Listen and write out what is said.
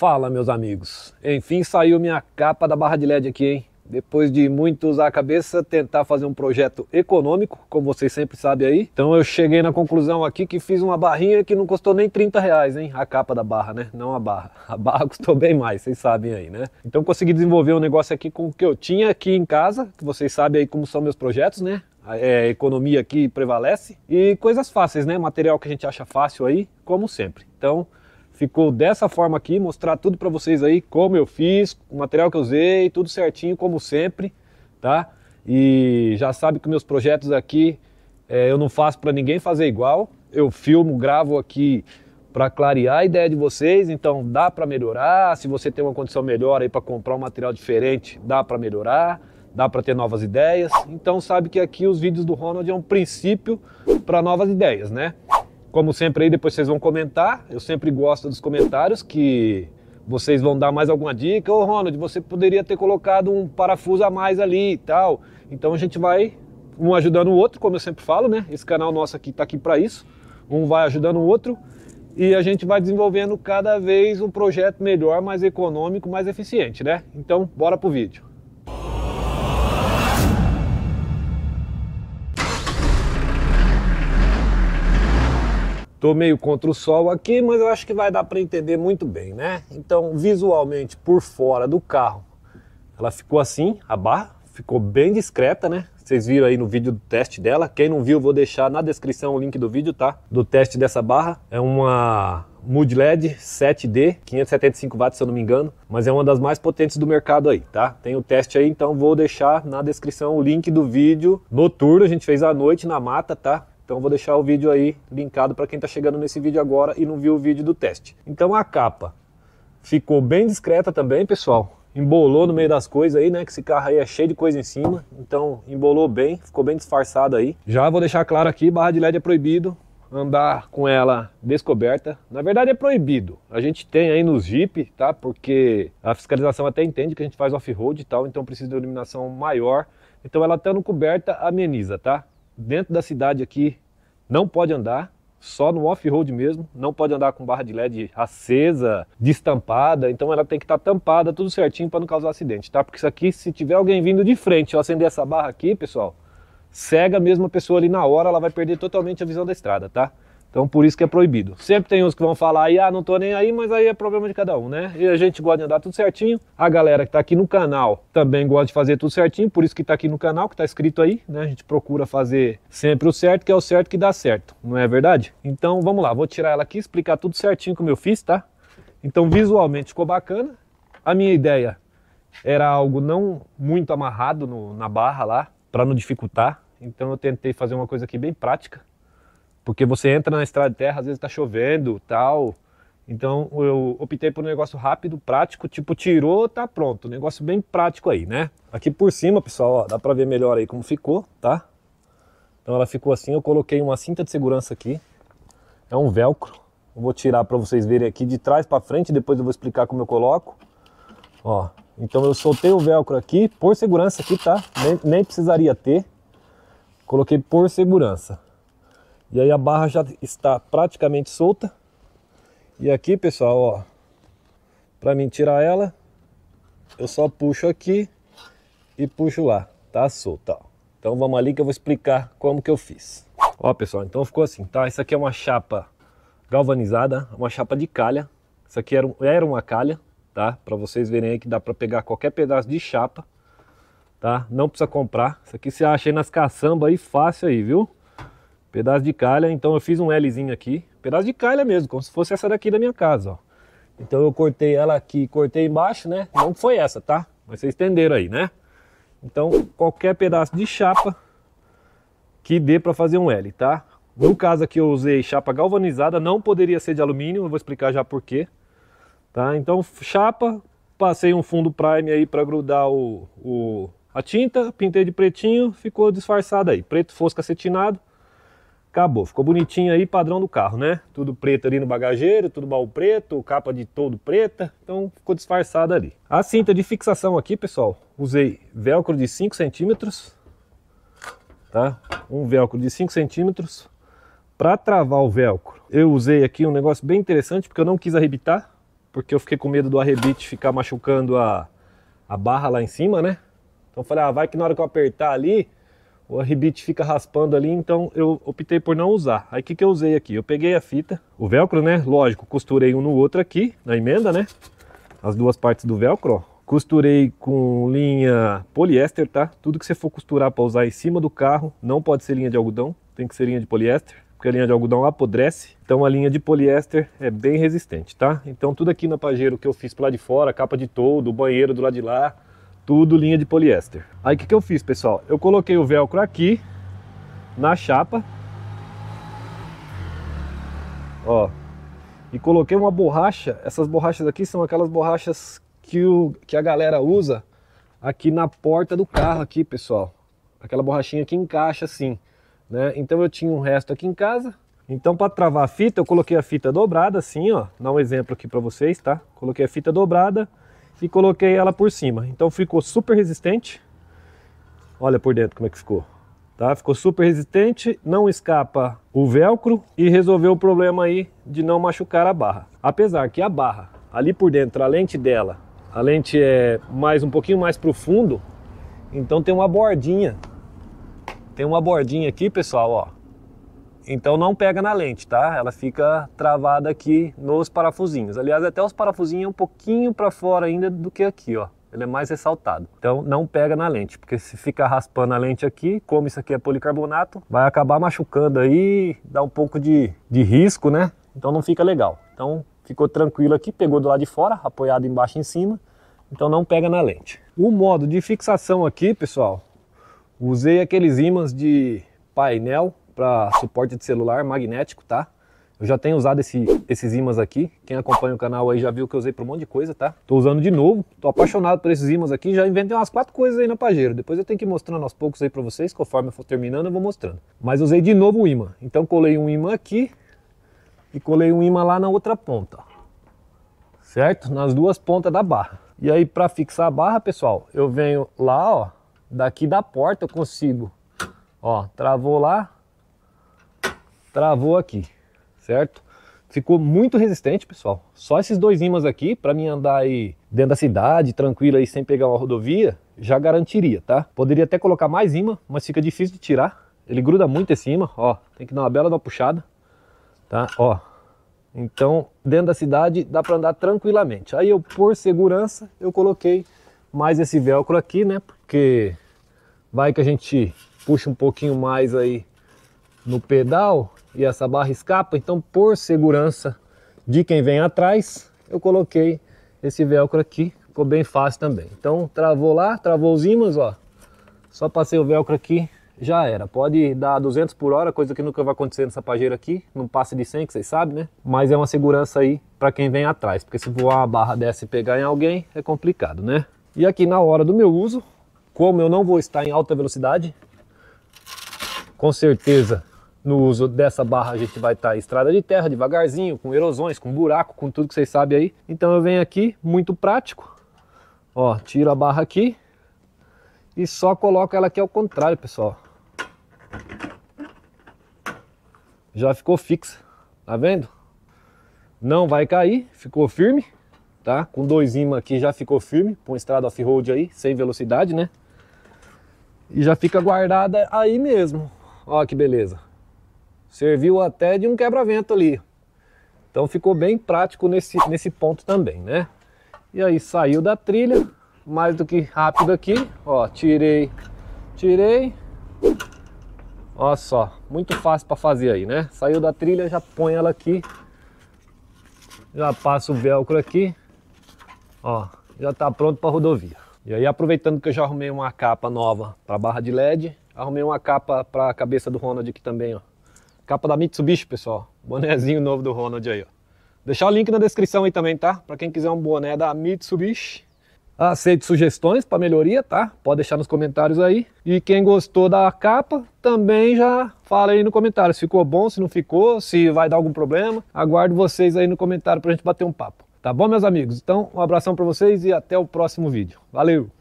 Fala, meus amigos. Enfim, saiu minha capa da barra de LED aqui, hein? Depois de muito usar a cabeça, tentar fazer um projeto econômico, como vocês sempre sabem aí. Então eu cheguei na conclusão aqui que fiz uma barrinha que não custou nem 30 reais, hein? A capa da barra, né? Não a barra. A barra custou bem mais, vocês sabem aí, né? Então consegui desenvolver um negócio aqui com o que eu tinha aqui em casa, que vocês sabem aí como são meus projetos, né? A, é, a economia aqui prevalece. E coisas fáceis, né? Material que a gente acha fácil aí, como sempre. Então ficou dessa forma aqui, mostrar tudo para vocês aí, como eu fiz, o material que eu usei, tudo certinho, como sempre, tá? E já sabe que meus projetos aqui é, eu não faço para ninguém fazer igual, eu filmo, gravo aqui para clarear a ideia de vocês, então dá para melhorar, se você tem uma condição melhor aí para comprar um material diferente, dá para melhorar, dá para ter novas ideias. Então sabe que aqui os vídeos do Ronald é um princípio para novas ideias, né? Como sempre aí, depois vocês vão comentar. Eu sempre gosto dos comentários que vocês vão dar mais alguma dica. Ô Ronald, você poderia ter colocado um parafuso a mais ali e tal. Então a gente vai um ajudando o outro, como eu sempre falo, né? Esse canal nosso aqui tá aqui para isso. Um vai ajudando o outro e a gente vai desenvolvendo cada vez um projeto melhor, mais econômico, mais eficiente, né? Então, bora pro vídeo. Estou meio contra o sol aqui, mas eu acho que vai dar para entender muito bem, né? Então, visualmente por fora do carro, ela ficou assim, a barra ficou bem discreta, né? Vocês viram aí no vídeo do teste dela. Quem não viu, vou deixar na descrição o link do vídeo, tá? Do teste dessa barra. É uma Mood LED 7D, 575 watts, se eu não me engano, mas é uma das mais potentes do mercado aí, tá? Tem o teste aí, então vou deixar na descrição o link do vídeo noturno, a gente fez à noite na mata, tá? Então vou deixar o vídeo aí linkado para quem está chegando nesse vídeo agora e não viu o vídeo do teste. Então a capa ficou bem discreta também, pessoal. Embolou no meio das coisas aí, né? Que esse carro aí é cheio de coisa em cima. Então embolou bem, ficou bem disfarçado aí. Já vou deixar claro aqui, barra de LED é proibido andar com ela descoberta. Na verdade é proibido. A gente tem aí nos Jeep, tá? Porque a fiscalização até entende que a gente faz off-road e tal, então precisa de iluminação maior. Então ela estando tá coberta ameniza, tá? dentro da cidade aqui não pode andar, só no off-road mesmo, não pode andar com barra de LED acesa, destampada, então ela tem que estar tá tampada tudo certinho para não causar acidente, tá? Porque isso aqui, se tiver alguém vindo de frente, eu acender essa barra aqui, pessoal, cega mesmo a pessoa ali na hora, ela vai perder totalmente a visão da estrada, tá? Então por isso que é proibido. Sempre tem uns que vão falar aí, ah, não tô nem aí, mas aí é problema de cada um, né? E a gente gosta de andar tudo certinho. A galera que tá aqui no canal também gosta de fazer tudo certinho, por isso que tá aqui no canal, que tá escrito aí, né? A gente procura fazer sempre o certo, que é o certo que dá certo, não é verdade? Então vamos lá, vou tirar ela aqui, explicar tudo certinho como eu fiz, tá? Então visualmente ficou bacana. A minha ideia era algo não muito amarrado no, na barra lá, para não dificultar. Então eu tentei fazer uma coisa aqui bem prática porque você entra na estrada de terra, às vezes está chovendo, tal. Então eu optei por um negócio rápido, prático, tipo tirou, tá pronto. Um negócio bem prático aí, né? Aqui por cima, pessoal, ó, dá para ver melhor aí como ficou, tá? Então ela ficou assim, eu coloquei uma cinta de segurança aqui. É um velcro. Eu vou tirar para vocês verem aqui de trás para frente, depois eu vou explicar como eu coloco. Ó, então eu soltei o velcro aqui, por segurança aqui, tá? Nem, nem precisaria ter. Coloquei por segurança. E aí a barra já está praticamente solta. E aqui, pessoal, ó, para mim tirar ela, eu só puxo aqui e puxo lá, tá solta. Ó. Então vamos ali que eu vou explicar como que eu fiz. Ó, pessoal, então ficou assim, tá? Isso aqui é uma chapa galvanizada, uma chapa de calha. Isso aqui era, era uma calha, tá? Para vocês verem aí que dá para pegar qualquer pedaço de chapa, tá? Não precisa comprar. Isso aqui você acha aí nas caçambas aí fácil aí, viu? Pedaço de calha, então eu fiz um Lzinho aqui. Pedaço de calha mesmo, como se fosse essa daqui da minha casa, ó. Então eu cortei ela aqui, cortei embaixo, né? Não foi essa, tá? Mas vocês entenderam aí, né? Então qualquer pedaço de chapa que dê para fazer um L, tá? No caso aqui eu usei chapa galvanizada, não poderia ser de alumínio, eu vou explicar já por quê. Tá? Então chapa, passei um fundo prime aí para grudar o, o, a tinta, pintei de pretinho, ficou disfarçado aí. Preto fosco acetinado, Acabou, ficou bonitinho aí, padrão do carro, né? Tudo preto ali no bagageiro, tudo baú preto, capa de todo preta, então ficou disfarçado ali. A cinta de fixação aqui, pessoal, usei velcro de 5 centímetros, tá? Um velcro de 5 centímetros para travar o velcro. Eu usei aqui um negócio bem interessante, porque eu não quis arrebitar, porque eu fiquei com medo do arrebite ficar machucando a, a barra lá em cima, né? Então falei, ah, vai que na hora que eu apertar ali, o rebite fica raspando ali, então eu optei por não usar. Aí o que, que eu usei aqui? Eu peguei a fita, o velcro, né? Lógico, costurei um no outro aqui, na emenda, né? As duas partes do velcro, ó. Costurei com linha poliéster, tá? Tudo que você for costurar para usar em cima do carro, não pode ser linha de algodão, tem que ser linha de poliéster, porque a linha de algodão apodrece. Então a linha de poliéster é bem resistente, tá? Então tudo aqui na Pajero que eu fiz para lá de fora, capa de todo, o banheiro do lado de lá, tudo linha de poliéster. Aí o que, que eu fiz, pessoal? Eu coloquei o velcro aqui na chapa, ó, e coloquei uma borracha. Essas borrachas aqui são aquelas borrachas que, o, que a galera usa aqui na porta do carro aqui, pessoal. Aquela borrachinha que encaixa assim, né? Então eu tinha um resto aqui em casa. Então para travar a fita, eu coloquei a fita dobrada assim, ó. Dá um exemplo aqui para vocês, tá? Coloquei a fita dobrada e coloquei ela por cima. Então ficou super resistente. Olha por dentro como é que ficou. Tá? Ficou super resistente, não escapa o velcro e resolveu o problema aí de não machucar a barra. Apesar que a barra, ali por dentro, a lente dela, a lente é mais um pouquinho mais pro fundo, então tem uma bordinha. Tem uma bordinha aqui, pessoal, ó. Então não pega na lente, tá? Ela fica travada aqui nos parafusinhos. Aliás, até os parafusinhos é um pouquinho para fora ainda do que aqui, ó. Ele é mais ressaltado. Então não pega na lente, porque se ficar raspando a lente aqui, como isso aqui é policarbonato, vai acabar machucando aí, dá um pouco de, de risco, né? Então não fica legal. Então ficou tranquilo aqui, pegou do lado de fora, apoiado embaixo em cima. Então não pega na lente. O modo de fixação aqui, pessoal, usei aqueles ímãs de painel para suporte de celular magnético, tá? Eu já tenho usado esse, esses ímãs aqui. Quem acompanha o canal aí já viu que eu usei para um monte de coisa, tá? Tô usando de novo. Tô apaixonado por esses ímãs aqui. Já inventei umas quatro coisas aí na Pajero. Depois eu tenho que ir mostrando aos poucos aí para vocês. Conforme eu for terminando, eu vou mostrando. Mas usei de novo o ímã. Então colei um ímã aqui e colei um ímã lá na outra ponta. Certo? Nas duas pontas da barra. E aí para fixar a barra, pessoal, eu venho lá, ó. Daqui da porta eu consigo. Ó, travou lá, travou aqui, certo? Ficou muito resistente, pessoal. Só esses dois ímãs aqui, para mim andar aí dentro da cidade, tranquilo aí, sem pegar uma rodovia, já garantiria, tá? Poderia até colocar mais imã, mas fica difícil de tirar. Ele gruda muito esse cima, ó. Tem que dar uma bela uma puxada, tá? Ó. Então, dentro da cidade, dá para andar tranquilamente. Aí eu, por segurança, eu coloquei mais esse velcro aqui, né? Porque vai que a gente puxa um pouquinho mais aí no pedal e essa barra escapa. Então, por segurança de quem vem atrás, eu coloquei esse velcro aqui. Ficou bem fácil também. Então, travou lá, travou os ímãs, ó. Só passei o velcro aqui, já era. Pode dar 200 por hora, coisa que nunca vai acontecer nessa pajeira aqui. Não passa de 100, que vocês sabem, né? Mas é uma segurança aí para quem vem atrás. Porque se voar a barra dessa e pegar em alguém, é complicado, né? E aqui na hora do meu uso, como eu não vou estar em alta velocidade, com certeza no uso dessa barra a gente vai estar tá estrada de terra, devagarzinho, com erosões, com buraco, com tudo que vocês sabem aí. Então eu venho aqui, muito prático. Ó, tiro a barra aqui e só coloco ela aqui ao contrário, pessoal. Já ficou fixa, tá vendo? Não vai cair, ficou firme, tá? Com dois imãs aqui já ficou firme, com estrada off-road aí, sem velocidade, né? E já fica guardada aí mesmo. Ó que beleza serviu até de um quebra-vento ali. Então ficou bem prático nesse, nesse ponto também, né? E aí saiu da trilha, mais do que rápido aqui, ó, tirei, tirei. Olha só, muito fácil para fazer aí, né? Saiu da trilha, já põe ela aqui. Já passa o velcro aqui. Ó, já tá pronto para rodovia. E aí aproveitando que eu já arrumei uma capa nova para barra de LED, arrumei uma capa para a cabeça do Ronald aqui também, ó. Capa da Mitsubishi, pessoal. Bonézinho novo do Ronald aí, ó. Deixar o link na descrição aí também, tá? Para quem quiser um boné da Mitsubishi. Aceito sugestões para melhoria, tá? Pode deixar nos comentários aí. E quem gostou da capa, também já fala aí no comentário se ficou bom, se não ficou, se vai dar algum problema. Aguardo vocês aí no comentário para gente bater um papo. Tá bom, meus amigos? Então, um abração para vocês e até o próximo vídeo. Valeu!